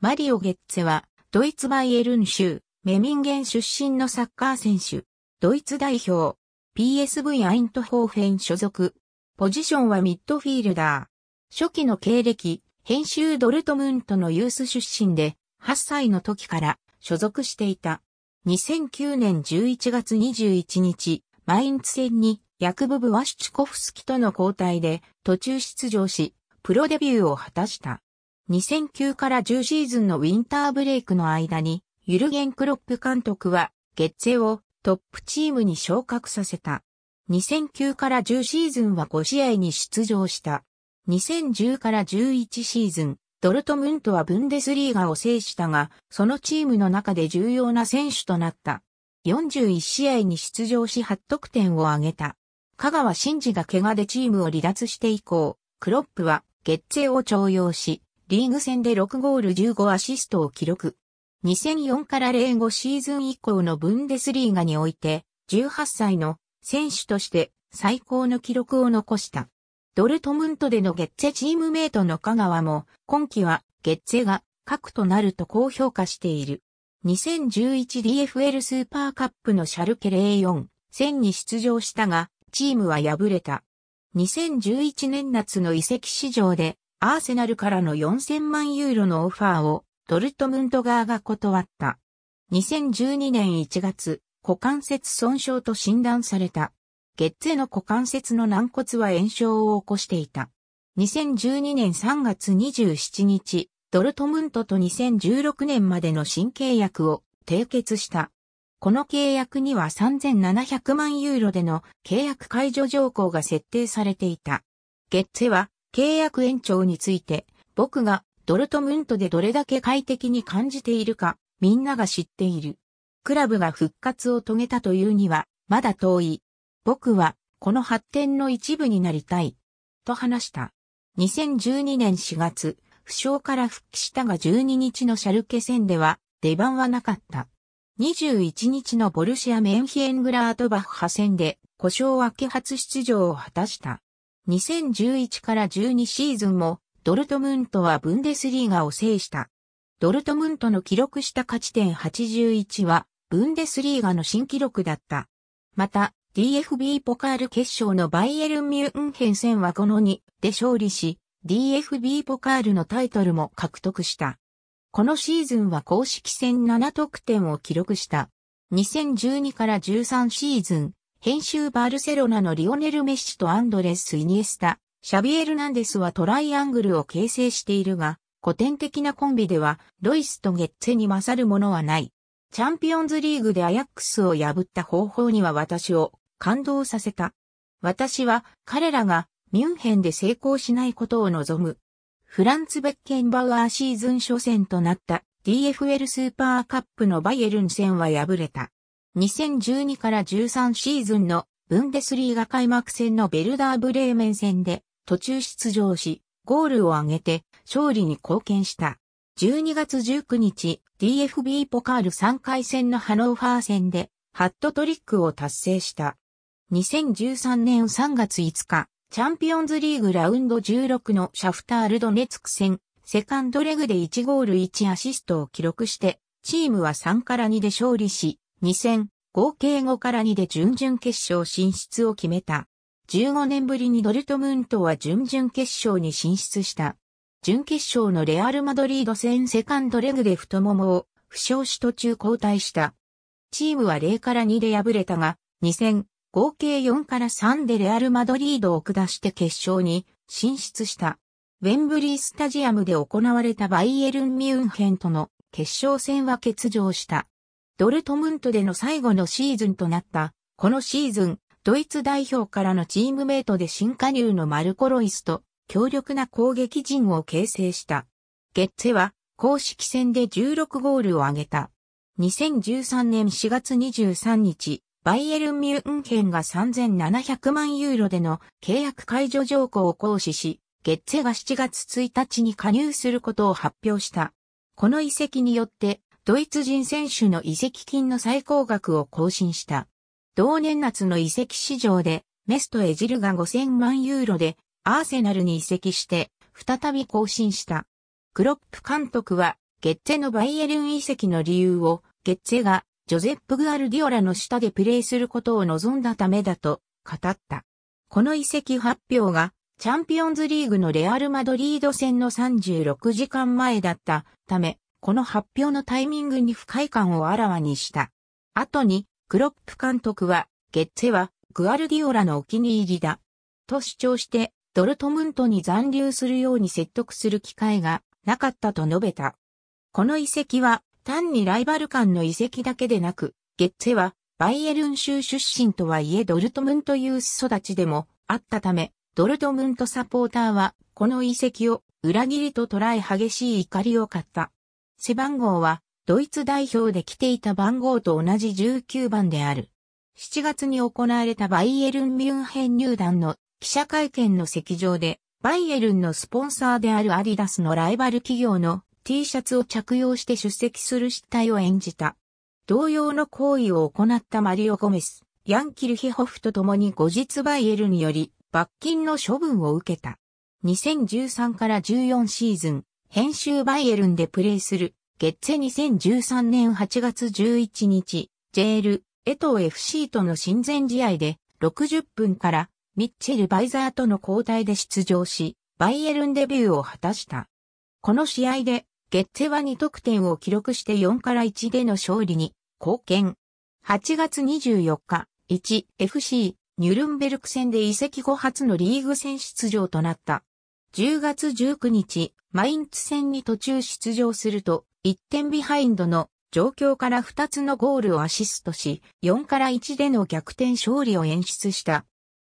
マリオ・ゲッツェは、ドイツバイエルン州、メミンゲン出身のサッカー選手、ドイツ代表、PSV アイントホーフェン所属、ポジションはミッドフィールダー。初期の経歴、編集ドルトムントのユース出身で、8歳の時から所属していた。2009年11月21日、マインツ戦にヤクブブ・ワシュチコフスキとの交代で途中出場し、プロデビューを果たした。2009から10シーズンのウィンターブレイクの間に、ユルゲン・クロップ監督は、ゲッツェをトップチームに昇格させた。2009から10シーズンは5試合に出場した。2010から11シーズン、ドルトムントはブンデスリーガを制したが、そのチームの中で重要な選手となった。41試合に出場し8得点を挙げた。香川真司が怪我でチームを離脱して以降、クロップは、ゲッツェを徴用し、リーグ戦で6ゴール15アシストを記録。2004から05シーズン以降のブンデスリーガにおいて、18歳の選手として最高の記録を残した。ドルトムントでのゲッツェチームメイトの香川も、今季はゲッツェが核となると高評価している。2011DFL スーパーカップのシャルケ04戦に出場したが、チームは敗れた。2011年夏の移籍市場でアーセナルからの4000万ユーロのオファーをドルトムント側が断った。2012年1月、股関節損傷と診断された。ゲッツェの股関節の軟骨は炎症を起こしていた。2012年3月27日、ドルトムントと2016年までの新契約を締結した。この契約には3700万ユーロでの契約解除条項が設定されていた。ゲッツェは契約延長について、僕がドルトムントでどれだけ快適に感じているか、みんなが知っている。クラブが復活を遂げたというには、まだ遠い。僕は、この発展の一部になりたい。と話した。2012年4月、負傷から復帰したが12日のシャルケ戦では、出番はなかった。21日のボルシア・メンヒエングラートバッハ戦で、故障は揮発出場を果たした。2011から12シーズンもドルトムントはブンデスリーガを制した。ドルトムントの記録した勝ち点81はブンデスリーガの新記録だった。また、DFB ポカール決勝のバイエルン・ミュンヘン戦はこの2で勝利し、DFB ポカールのタイトルも獲得した。このシーズンは公式戦7得点を記録した。2012から13シーズン、編集バルセロナのリオネル・メッシとアンドレス・イニエスタ、シャビエル・ナンデスはトライアングルを形成しているが、古典的なコンビでは、ロイスとゲッツェに勝るものはない。チャンピオンズリーグでアヤックスを破った方法には私を感動させた。私は彼らがミュンヘンで成功しないことを望む。フランツ・ベッケンバウアーシーズン初戦となった DFL スーパーカップのバイエルン戦は敗れた。2012から13シーズンのブンデスリーガ開幕戦のベルダーブレーメン戦で途中出場し、ゴールを挙げて勝利に貢献した。12月19日、DFB ポカール3回戦のハノーファー戦で、ハットトリックを達成した。2013年3月5日、チャンピオンズリーグラウンド16のシャフタールドネツク戦、セカンドレグで1ゴール1アシストを記録して、チームは3から2で勝利し、2戦、合計5から2で準々決勝進出を決めた。15年ぶりにドルトムントは準々決勝に進出した。準決勝のレアル・マドリード戦セカンドレグで太ももを負傷し途中交代した。チームは0から2で敗れたが、2戦、合計4から3でレアル・マドリードを下して決勝に進出した。ウェンブリースタジアムで行われたバイエルン・ミュンヘンとの決勝戦は欠場した。ドルトムントでの最後のシーズンとなった。このシーズン、ドイツ代表からのチームメイトで新加入のマルコ・ロイスと強力な攻撃陣を形成した。ゲッツェは公式戦で16ゴールを挙げた。2013年4月23日、バイエルン・ミュンヘンが3700万ユーロでの契約解除条項を行使し、ゲッツェが7月1日に加入することを発表した。この遺跡によってドイツ人選手の移籍金の最高額を更新した。同年夏の移籍市場で、メストエジルが5000万ユーロで、アーセナルに移籍して、再び更新した。クロップ監督は、ゲッツェのバイエルン移籍の理由を、ゲッツェが、ジョゼップ・グアルディオラの下でプレーすることを望んだためだと、語った。この移籍発表が、チャンピオンズリーグのレアル・マドリード戦の36時間前だったため、この発表のタイミングに不快感をあらわにした。後に、クロップ監督は、ゲッツェは、グアルディオラのお気に入りだ。と主張して、ドルトムントに残留するように説得する機会がなかったと述べた。この遺跡は、単にライバル間の遺跡だけでなく、ゲッツェは、バイエルン州出身とはいえドルトムントユース育ちでもあったため、ドルトムントサポーターは、この遺跡を裏切りと捉え激しい怒りを買った。背番号は、ドイツ代表で着ていた番号と同じ19番である。7月に行われたバイエルン・ミュンヘン入団の記者会見の席上で、バイエルンのスポンサーであるアディダスのライバル企業の T シャツを着用して出席する失態を演じた。同様の行為を行ったマリオ・ゴメス、ヤンキルヒホフと共に後日バイエルにより罰金の処分を受けた。2013から14シーズン、編集バイエルンでプレーする、ゲッツェ2013年8月11日、ジェール、江藤 FC との親善試合で、60分から、ミッチェル・バイザーとの交代で出場し、バイエルンデビューを果たした。この試合で、ゲッツェは2得点を記録して4から1での勝利に貢献。8月24日、1FC ニュルンベルク戦で移籍後初のリーグ戦出場となった。10月19日、マインツ戦に途中出場すると、1点ビハインドの状況から2つのゴールをアシストし、4から1での逆転勝利を演出した。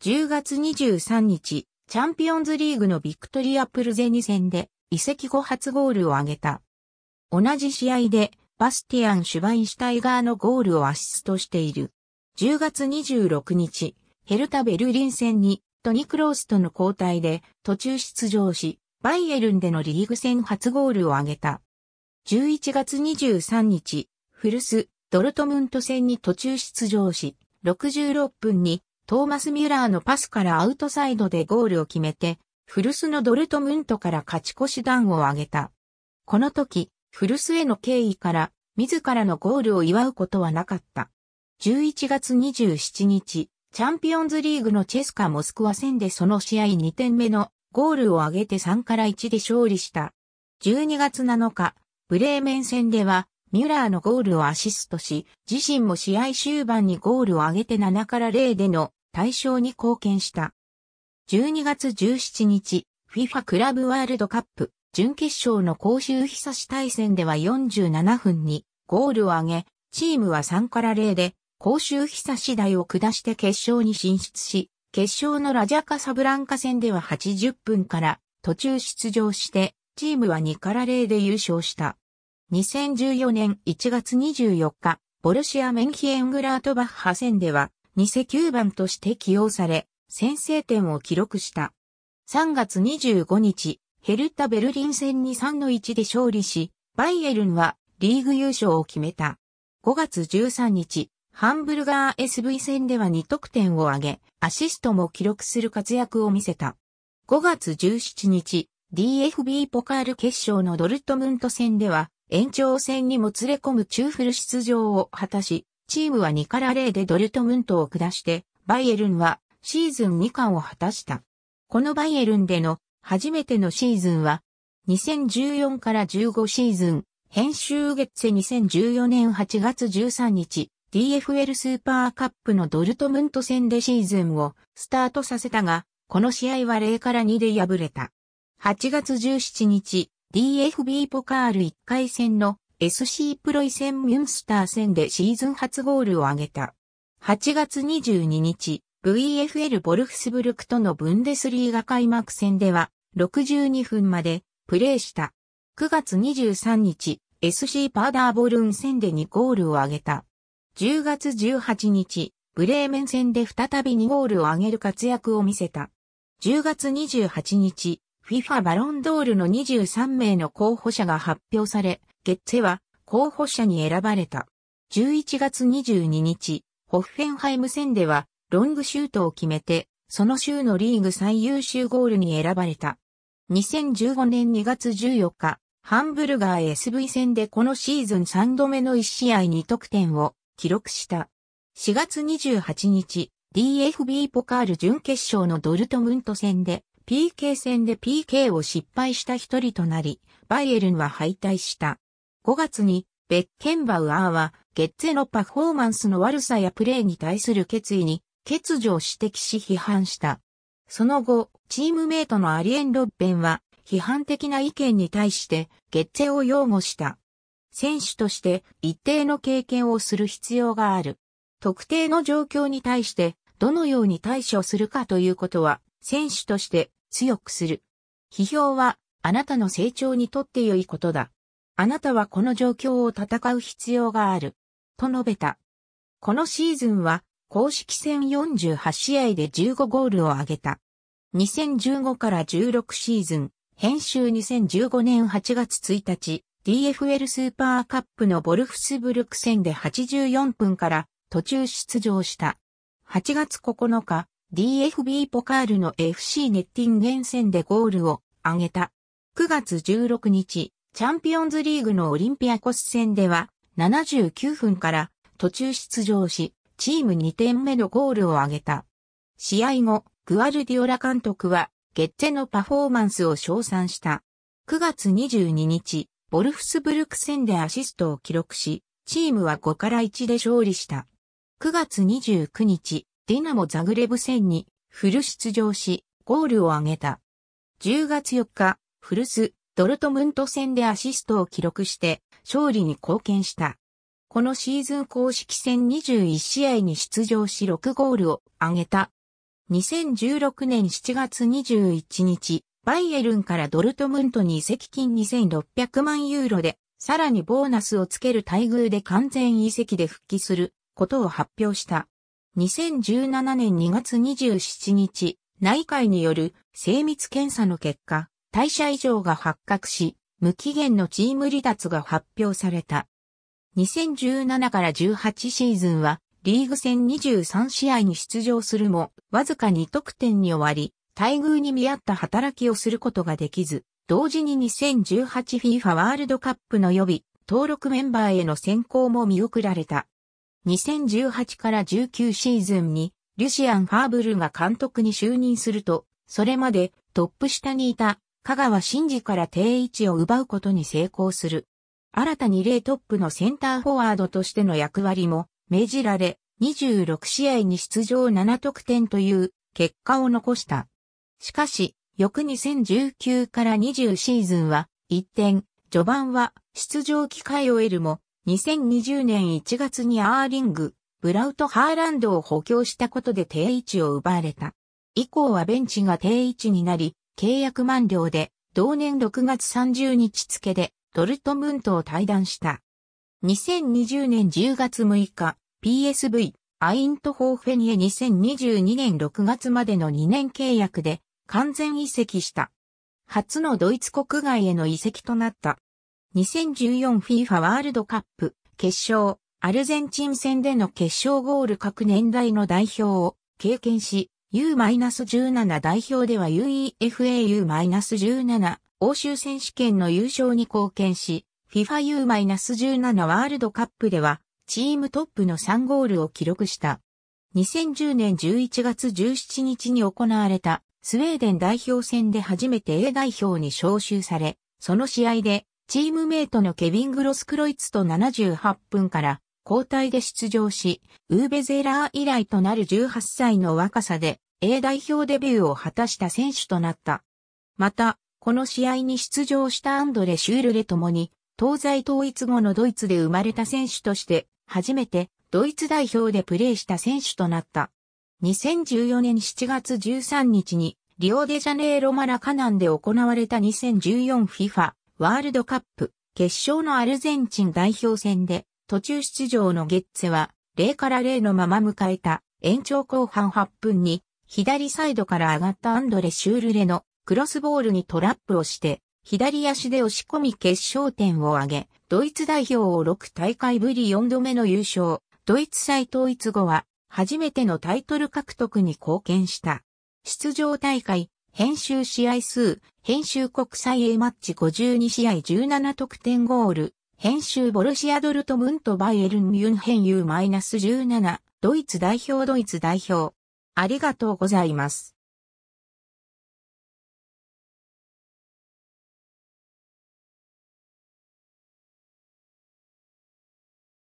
10月23日、チャンピオンズリーグのビクトリア・プルゼニ戦で、移籍後初ゴールを挙げた。同じ試合で、バスティアン・シュバインシュタイガーのゴールをアシストしている。10月26日、ヘルタ・ベルリン戦にトニ・クロースとの交代で途中出場し、バイエルンでのリーグ戦初ゴールを挙げた。11月23日、古巣、ドルトムント戦に途中出場し、66分にトーマス・ミュラーのパスからアウトサイドでゴールを決めて、古巣のドルトムントから勝ち越し弾を挙げた。この時、古巣への敬意から、自らのゴールを祝うことはなかった。11月27日、チャンピオンズリーグのチェスカモスクワ戦でその試合2点目のゴールを挙げて3から1で勝利した。12月7日、ブレーメン戦では、ミュラーのゴールをアシストし、自身も試合終盤にゴールを挙げて7から0での対象に貢献した。12月17日、FIFA クラブワールドカップ準決勝の公衆久し対戦では47分にゴールを挙げ、チームは3から0で甲州久次第を下して決勝に進出し、決勝のラジャカサブランカ戦では80分から途中出場して、チームは2から0で優勝した。2014年1月24日、ボルシア・メンヒエングラートバッハ戦では、偽9番として起用され、先制点を記録した。3月25日、ヘルタ・ベルリン戦に3の1で勝利し、バイエルンはリーグ優勝を決めた。5月13日、ハンブルガー SV 戦では2得点を挙げ、アシストも記録する活躍を見せた。5月17日、DFB ポカール決勝のドルトムント戦では、延長戦にも連れ込む中フル出場を果たし、チームは2から0でドルトムントを下して、バイエルンはシーズン2冠を果たした。このバイエルンでの初めてのシーズンは、2014から15シーズン、編集月世2014年8月13日、DFL スーパーカップのドルトムント戦でシーズンをスタートさせたが、この試合は0から2で敗れた。8月17日、DFB ポカール1回戦の SC プロイセンミュンスター戦でシーズン初ゴールを挙げた。8月22日、VFL ボルフスブルクとのブンデスリーガ開幕戦では62分までプレーした。9月23日、SC パーダーボルン戦で2ゴールを挙げた。10月18日、ブレーメン戦で再び2ゴールを挙げる活躍を見せた。10月28日、FIFA バロンドールの23名の候補者が発表され、ゲッツェは候補者に選ばれた。11月22日、ホッフェンハイム戦ではロングシュートを決めて、その週のリーグ最優秀ゴールに選ばれた。2015年2月14日、ハンブルガー SV 戦でこのシーズン3度目の1試合2得点を記録した。4月28日、DFB ポカール準決勝のドルトムント戦で、PK 戦で PK を失敗した一人となり、バイエルンは敗退した。5月に、ベッケンバウアーは、ゲッツェのパフォーマンスの悪さやプレーに対する決意に、欠如を指摘し批判した。その後、チームメイトのアリエン・ロッベンは、批判的な意見に対して、ゲッツェを擁護した。選手として一定の経験をする必要がある。特定の状況に対してどのように対処するかということは選手として強くする。批評はあなたの成長にとって良いことだ。あなたはこの状況を戦う必要がある。と述べた。このシーズンは公式戦48試合で15ゴールを挙げた。2015から16シーズン、編集2015年8月1日、DFL スーパーカップのボルフスブルク戦で84分から途中出場した。8月9日、DFB ポカールの FC ネッティンゲン戦でゴールを挙げた。9月16日、チャンピオンズリーグのオリンピアコス戦では79分から途中出場し、チーム2点目のゴールを挙げた。試合後、グアルディオラ監督は、ゲッツェのパフォーマンスを称賛した。9月22日、ボルフスブルク戦でアシストを記録し、チームは5から1で勝利した。9月29日、ディナモ・ザグレブ戦にフル出場し、ゴールを挙げた。10月4日、フルス、ドルトムント戦でアシストを記録して、勝利に貢献した。このシーズン公式戦21試合に出場し6ゴールを挙げた。2016年7月21日、バイエルンからドルトムントに移籍金2600万ユーロで、さらにボーナスをつける待遇で完全移籍で復帰することを発表した。2017年2月27日、内海による精密検査の結果、退社異常が発覚し、無期限のチーム離脱が発表された。2017から18シーズンは、リーグ戦23試合に出場するも、わずか2得点に終わり、待遇に見合った働きをすることができず、同時に 2018FIFA ワールドカップの予備、登録メンバーへの選考も見送られた。2018から19シーズンに、リュシアン・ファーブルが監督に就任すると、それまでトップ下にいた香川真司から定位置を奪うことに成功する。新たに例トップのセンターフォワードとしての役割も命じられ、26試合に出場7得点という結果を残した。しかし、翌2019から20シーズンは、一転、序盤は出場機会を得るも、2020年1月にアーリング、ブラウト・ハーランドを補強したことで定位置を奪われた。以降はベンチが定位置になり、契約満了で、同年6月30日付で、ドルトムントを退団した。2020年10月6日、PSV、アイントホーフェニエ2022年6月までの2年契約で、完全移籍した。初のドイツ国外への移籍となった。2014FIFA ワールドカップ決勝、アルゼンチン戦での決勝ゴール各年代の代表を経験し、U-17 代表では UEFAU-17 欧州選手権の優勝に貢献し、FIFAU-17 ワールドカップではチームトップの3ゴールを記録した。2010年11月17日に行われたスウェーデン代表戦で初めて A 代表に招集され、その試合でチームメイトのケビン・グロスクロイツと78分から交代で出場し、ウーベゼラー以来となる18歳の若さで A 代表デビューを果たした選手となった。また、この試合に出場したアンドレ・シュールレともに、東西統一後のドイツで生まれた選手として、初めてドイツ代表でプレーした選手となった。2014年7月13日にリオデジャネイロマラカナンで行われた 2014FIFA ワールドカップ決勝のアルゼンチン代表戦で途中出場のゲッツェは0から0のまま迎えた延長後半8分に左サイドから上がったアンドレ・シュールレのクロスボールにトラップをして左足で押し込み決勝点を挙げドイツ代表を6大会ぶり4度目の優勝ドイツ再統一後は初めてのタイトル獲得に貢献した。出場大会、編集試合数、編集国際 A マッチ52試合17得点ゴール、編集ボルシアドルトムントバイエルンユンヘン U-17、ドイツ代表ドイツ代表。ありがとうございます。